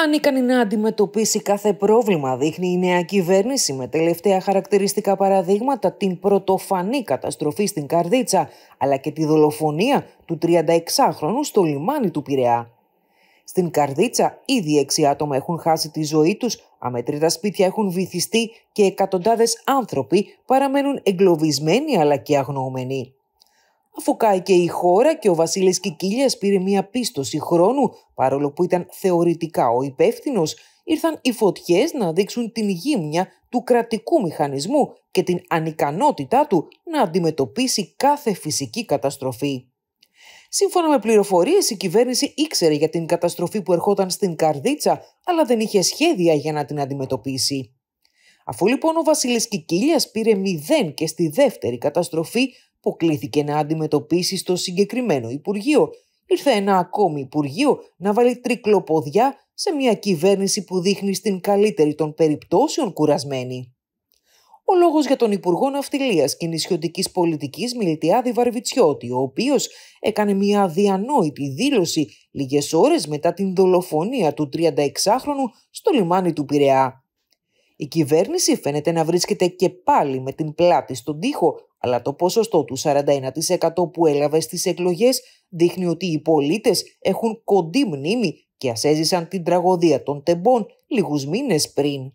Αν Ανίκανη να αντιμετωπίσει κάθε πρόβλημα, δείχνει η νέα κυβέρνηση με τελευταία χαρακτηριστικά παραδείγματα την πρωτοφανή καταστροφή στην Καρδίτσα, αλλά και τη δολοφονία του 36χρονου στο λιμάνι του Πειραιά. Στην Καρδίτσα ήδη έξι άτομα έχουν χάσει τη ζωή τους, αμετρήτα σπίτια έχουν βυθιστεί και εκατοντάδες άνθρωποι παραμένουν εγκλωβισμένοι αλλά και αγνοωμένοι αφού κάει και η χώρα και ο Βασίλης Κικίλιας πήρε μία πίστοση χρόνου, παρόλο που ήταν θεωρητικά ο υπεύθυνος, ήρθαν οι φωτιές να δείξουν την γύμνια του κρατικού μηχανισμού και την ανικανότητά του να αντιμετωπίσει κάθε φυσική καταστροφή. Σύμφωνα με πληροφορίες, η κυβέρνηση ήξερε για την καταστροφή που ερχόταν στην Καρδίτσα, αλλά δεν είχε σχέδια για να την αντιμετωπίσει. Αφού λοιπόν ο Βασιλής Κικίλιας πήρε 0 και στη δεύτερη καταστροφή, αποκλήθηκε να αντιμετωπίσει στο συγκεκριμένο Υπουργείο. Ήρθε ένα ακόμη Υπουργείο να βάλει τρικλοποδιά σε μια κυβέρνηση που δείχνει στην καλύτερη των περιπτώσεων κουρασμένη. Ο λόγος για τον Υπουργό Ναυτιλίας και Νησιωτικής Πολιτικής Μιλτιάδη Βαρβιτσιώτη, ο οποίος έκανε μια αδιανόητη δήλωση λίγες ώρες μετά την δολοφονία του 36χρονου στο λιμάνι του Πειραιά. Η κυβέρνηση φαίνεται να βρίσκεται και πάλι με την πλάτη στον τοίχο, αλλά το ποσοστό του 41% που έλαβε στις εκλογές δείχνει ότι οι πολίτες έχουν κοντή μνήμη και ασέζησαν την τραγωδία των τεμπών λίγους μήνες πριν.